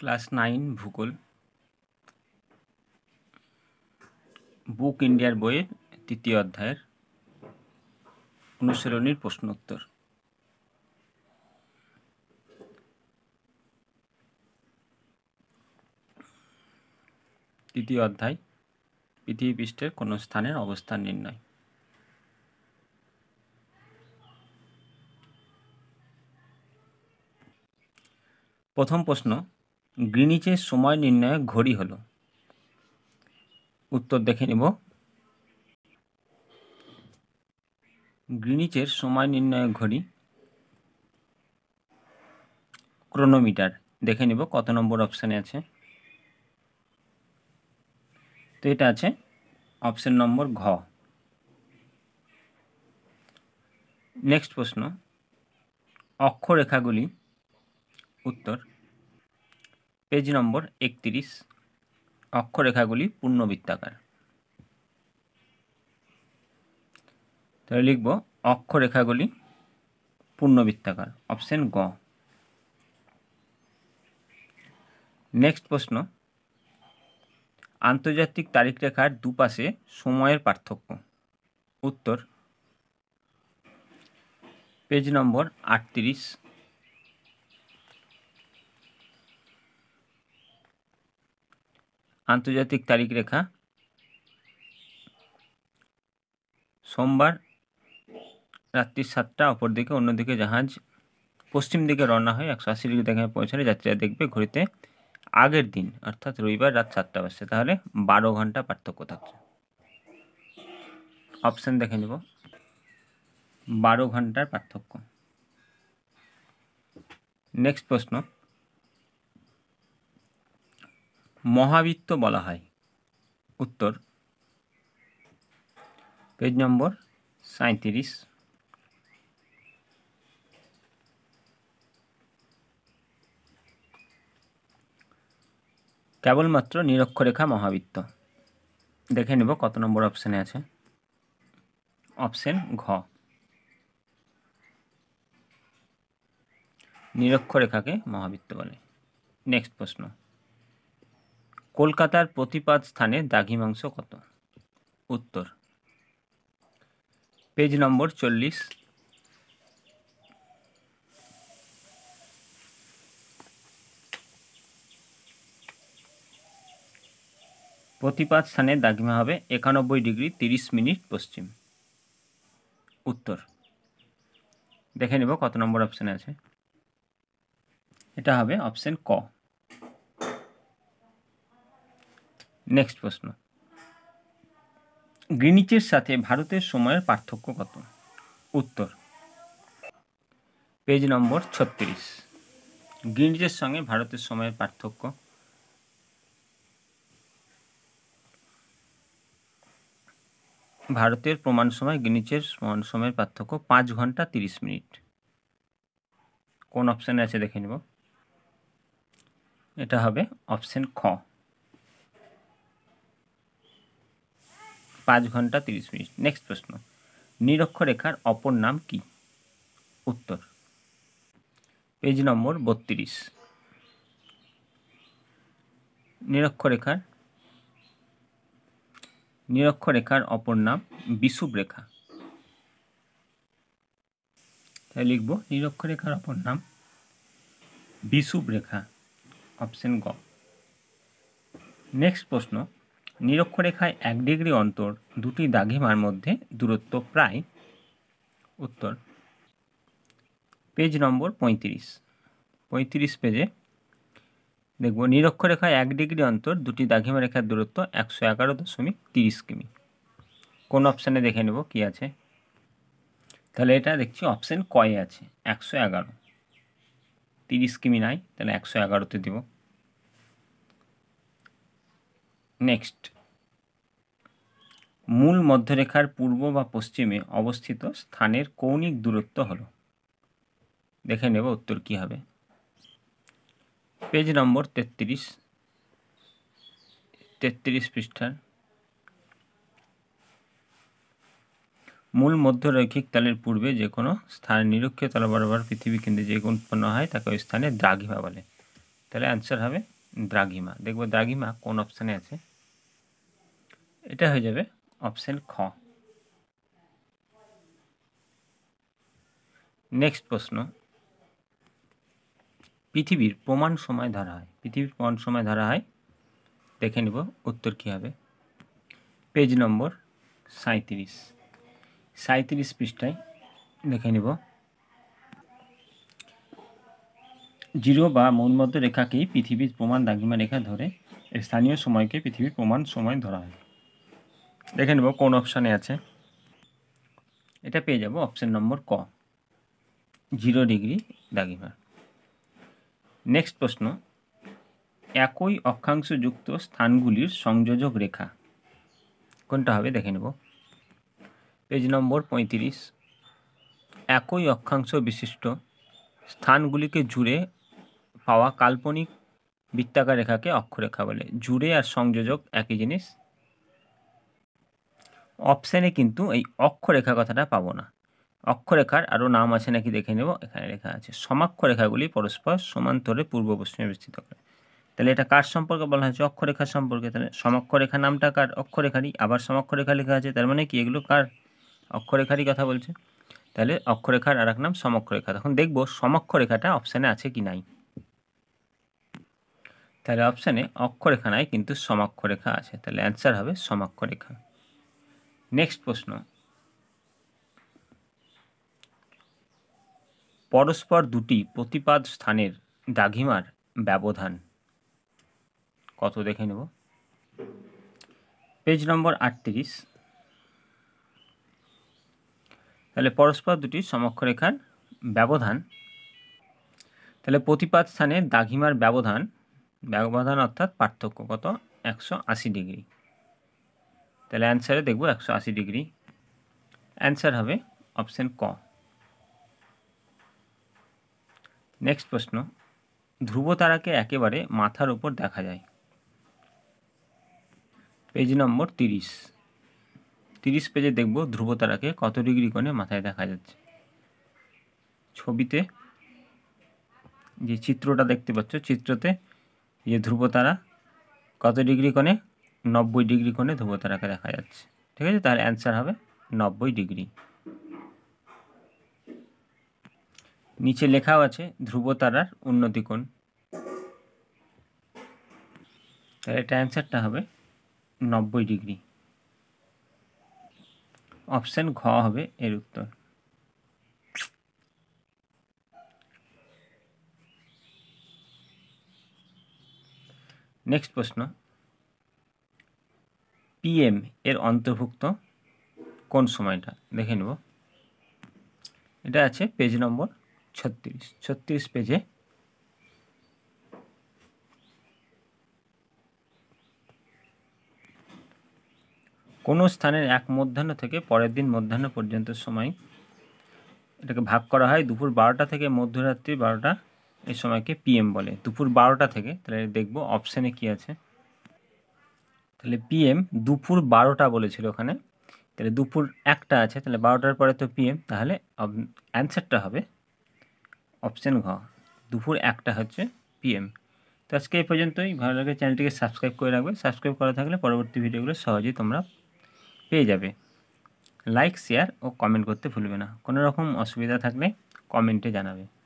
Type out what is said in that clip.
class nine ভূগোল বুক ইন্ডিয়ার বইয়ের তৃতীয় অধ্যায়ের অনুশীলনীর প্রশ্নোত্তর তৃতীয় অধ্যায় পৃথিবী পৃষ্ঠের কোনো স্থানের অবস্থান নির্ণয় প্রথম প্রশ্ন গ্রিনিচের সময় নির্ণয়ের ঘড়ি হলো উত্তর দেখে নেব গ্রিনিচের সময় নির্ণয়ের ঘড়ি ক্রোনোমিটার দেখে নেব কত নম্বর অপশানে আছে তো এটা আছে অপশান নম্বর ঘ নেক্সট প্রশ্ন অক্ষরেখাগুলি উত্তর পেজ নম্বর একত্রিশ অক্ষরেখাগুলি পূর্ণবৃত্তাকার তাহলে লিখব অক্ষরেখাগুলি পূর্ণবৃত্তাকার অপশান গ নেক্সট প্রশ্ন আন্তর্জাতিক তারিখ রেখার দুপাশে সময়ের পার্থক্য উত্তর পেজ নম্বর আটত্রিশ আন্তর্জাতিক তারিখ রেখা সোমবার রাত্রি সাতটা অপর দিকে অন্যদিকে জাহাজ পশ্চিম দিকে রওনা হয়ে একশো আশি ডিগ্রি দেখায় পৌঁছালে যাত্রীরা দেখবে ঘড়িতে আগের দিন অর্থাৎ রবিবার রাত সাতটা বাজছে তাহলে বারো ঘন্টা পার্থক্য থাকছে অপশান দেখে নেব বারো ঘন্টার পার্থক্য নেক্সট প্রশ্ন মহাবৃত্ত বলা হয় উত্তর পেজ নম্বর সাঁত্রিশ কেবলমাত্র নিরক্ষরেখা মহাবৃত্ত দেখে নেব কত নম্বর অপশানে আছে অপশান ঘ নিরক্ষরেখাকে মহাবৃত্ত বলে নেক্সট প্রশ্ন কলকাতার প্রতিপাদ স্থানে মাংস কত উত্তর পেজ নম্বর চল্লিশ প্রতিপাদ স্থানে দাগিমা হবে একানব্বই ডিগ্রি তিরিশ মিনিট পশ্চিম উত্তর দেখে নেব কত নম্বর অপশানে আছে এটা হবে অপশান ক নেক্সট প্রশ্ন গ্রিনিচের সাথে ভারতের সময়ের পার্থক্য কত উত্তর পেজ নম্বর ছত্রিশ গ্রিনিচের সঙ্গে ভারতের সময়ের পার্থক্য ভারতের প্রমাণ সময় গ্রিনিচের প্রমাণ সময়ের পার্থক্য পাঁচ ঘন্টা তিরিশ মিনিট কোন অপশানে আছে দেখে নেব এটা হবে অপশান খ পাঁচ ঘন্টা তিরিশ মিনিট নেক্সট প্রশ্ন নিরক্ষরেখার অপর নাম কি উত্তর পেজ নম্বর বত্রিশ নিরক্ষরেখার নিরক্ষরেখার অপর নাম বিষুব রেখা তাই লিখব নিরক্ষরেখার অপর নাম বিষুব রেখা অপশন গ নেক্সট প্রশ্ন নিরক্ষরেখায় এক ডিগ্রি অন্তর দুটি দাঘিমার মধ্যে দূরত্ব প্রায় উত্তর পেজ নম্বর পঁয়ত্রিশ পঁয়ত্রিশ পেজে দেখব নিরক্ষরেখায় এক ডিগ্রি অন্তর দুটি দাঘিমা রেখার দূরত্ব একশো এগারো দশমিক তিরিশ কিমি কোন অপশানে দেখে নেব কি আছে তাহলে এটা দেখছি অপশান কয়ে আছে একশো এগারো তিরিশ কিমি নাই তাহলে একশো এগারোতে দেবো নেক্সট মূল মধ্যরেখার পূর্ব বা পশ্চিমে অবস্থিত স্থানের কৌণিক দূরত্ব হল দেখে নেব উত্তর কী হবে পেজ নম্বর তেত্রিশ তেত্রিশ পৃষ্ঠার মূল মধ্যরৈখিক তালের পূর্বে যে কোনো স্থান নিরক্ষীয় তল বরাবর পৃথিবী কেন্দ্রে যে উৎপন্ন হয় তাকে ওই স্থানে দ্রাঘিমা বলে তাহলে অ্যান্সার হবে দ্রাঘিমা দেখবো দ্রাঘিমা কোন অপশানে আছে এটা হয়ে যাবে অপশান খ নেক্সট প্রশ্ন পৃথিবীর প্রমাণ সময় ধরা হয় পৃথিবীর প্রমাণ সময় ধরা হয় দেখে নিব উত্তর কী হবে পেজ নম্বর সাঁত্রিশ সাঁত্রিশ পৃষ্ঠায় দেখে নিব জিরো বা মূলমধ্য রেখাকেই পৃথিবীর প্রমাণ দাগিমা রেখা ধরে স্থানীয় সময়কে পৃথিবীর প্রমাণ সময় ধরা হয় দেখে নেব কোন অপশানে আছে এটা পেয়ে যাব অপশান নম্বর ক জিরো ডিগ্রি দ্রাঘিমার নেক্সট প্রশ্ন একই অক্ষাংশযুক্ত স্থানগুলির সংযোজক রেখা কোনটা হবে দেখে নেব পেজ নম্বর পঁয়ত্রিশ একই অক্ষাংশ বিশিষ্ট স্থানগুলিকে জুড়ে পাওয়া কাল্পনিক বৃত্তাকার রেখাকে অক্ষরেখা বলে জুড়ে আর সংযোজক একই জিনিস অপশানে কিন্তু এই অক্ষরেখা কথাটা পাবো না অক্ষরেখার আরও নাম আছে নাকি দেখে নেব এখানে লেখা আছে সমাক্ষরেখাগুলি পরস্পর সমান্তরে পূর্ব পশ্চিমে বিস্তৃত করে তাহলে এটা কার সম্পর্কে বলা হয়েছে অক্ষরেখা সম্পর্কে তাহলে সমাক্ষরেখা নামটা কার অক্ষরেখারই আবার সমাক্ষরেখা লেখা আছে তার মানে কি এগুলো কার অক্ষরেখারই কথা বলছে তাহলে অক্ষরেখার আর এক নাম সমক্ষরেখা তখন দেখব সমাক্ষরেখাটা অপশানে আছে কি নাই তাহলে অপশানে অক্ষরেখা নাই কিন্তু সমাক্ষরেখা আছে তাহলে অ্যান্সার হবে সমাক্ষরেখা নেক্সট প্রশ্ন পরস্পর দুটি প্রতিপাদ স্থানের দাঘিমার ব্যবধান কত দেখে নেব পেজ নম্বর আটত্রিশ তাহলে পরস্পর দুটি সমক্ষরেখার ব্যবধান তাহলে প্রতিপাদ স্থানে দাঘিমার ব্যবধান ব্যবধান অর্থাৎ পার্থক্য কত একশো আশি ডিগ্রি তাহলে অ্যান্সারে দেখব একশো আশি ডিগ্রি অ্যান্সার হবে অপশান ক নেক্সট প্রশ্ন ধ্রুব তারাকে একেবারে মাথার ওপর দেখা যায় পেজ নম্বর তিরিশ তিরিশ পেজে দেখব ধ্রুব তারাকে কত ডিগ্রি কোণে মাথায় দেখা যাচ্ছে ছবিতে যে চিত্রটা দেখতে পাচ্ছ চিত্রতে যে ধ্রুব তারা কত ডিগ্রি কোণে নব্বই ডিগ্রি কোণে ধ্রুবতারাকে দেখা যাচ্ছে ঠিক আছে তার অ্যান্সার হবে নব্বই ডিগ্রি নিচে লেখাও আছে ধ্রুবতারার উন্নতি কোণ তাহলে এটা অ্যান্সারটা হবে নব্বই ডিগ্রি অপশান ঘ হবে এর উত্তর নেক্সট প্রশ্ন পিএম এর অন্তর্ভুক্ত কোন সময়টা দেখে নেব এটা আছে পেজ নম্বর ছত্রিশ ছত্রিশ পেজে কোনো স্থানের এক মধ্যাহ্ন থেকে পরের দিন মধ্যাহ্ন পর্যন্ত সময় এটাকে ভাগ করা হয় দুপুর বারোটা থেকে মধ্যরাত্রি বারোটা এই সময়কে পিএম বলে দুপুর বারোটা থেকে তাহলে দেখব অপশানে কি আছে তাহলে পিএম দুপুর বারোটা বলেছিল ওখানে তাহলে দুপুর একটা আছে তাহলে বারোটার পরে তো পিএম তাহলে অ্যান্সারটা হবে অপশান ঘ দুপুর একটা হচ্ছে পিএম তো আজকে এই পর্যন্তই ভালো লাগে চ্যানেলটিকে সাবস্ক্রাইব করে রাখবে সাবস্ক্রাইব করা থাকলে পরবর্তী ভিডিওগুলো সহজেই তোমরা পেয়ে যাবে লাইক শেয়ার ও কমেন্ট করতে ভুলবে না কোনো রকম অসুবিধা থাকলে কমেন্টে জানাবে